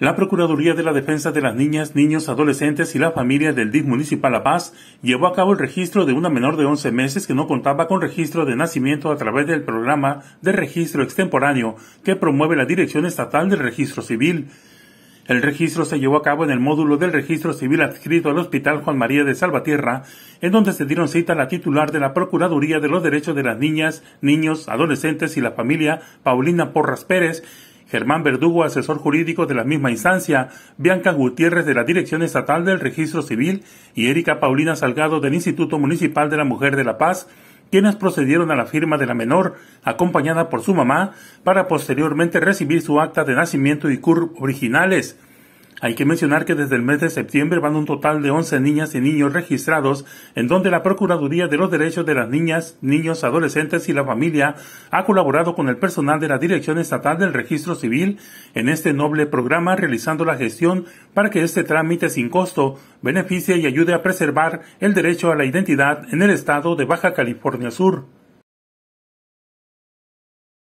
La Procuraduría de la Defensa de las Niñas, Niños, Adolescentes y la Familia del DIF Municipal La Paz llevó a cabo el registro de una menor de 11 meses que no contaba con registro de nacimiento a través del programa de registro extemporáneo que promueve la Dirección Estatal del Registro Civil. El registro se llevó a cabo en el módulo del registro civil adscrito al Hospital Juan María de Salvatierra, en donde se dieron cita la titular de la Procuraduría de los Derechos de las Niñas, Niños, Adolescentes y la Familia, Paulina Porras Pérez, Germán Verdugo, asesor jurídico de la misma instancia, Bianca Gutiérrez de la Dirección Estatal del Registro Civil y Erika Paulina Salgado del Instituto Municipal de la Mujer de la Paz, quienes procedieron a la firma de la menor, acompañada por su mamá, para posteriormente recibir su acta de nacimiento y CUR originales. Hay que mencionar que desde el mes de septiembre van un total de 11 niñas y niños registrados, en donde la Procuraduría de los Derechos de las Niñas, Niños, Adolescentes y la Familia ha colaborado con el personal de la Dirección Estatal del Registro Civil en este noble programa, realizando la gestión para que este trámite sin costo beneficie y ayude a preservar el derecho a la identidad en el estado de Baja California Sur.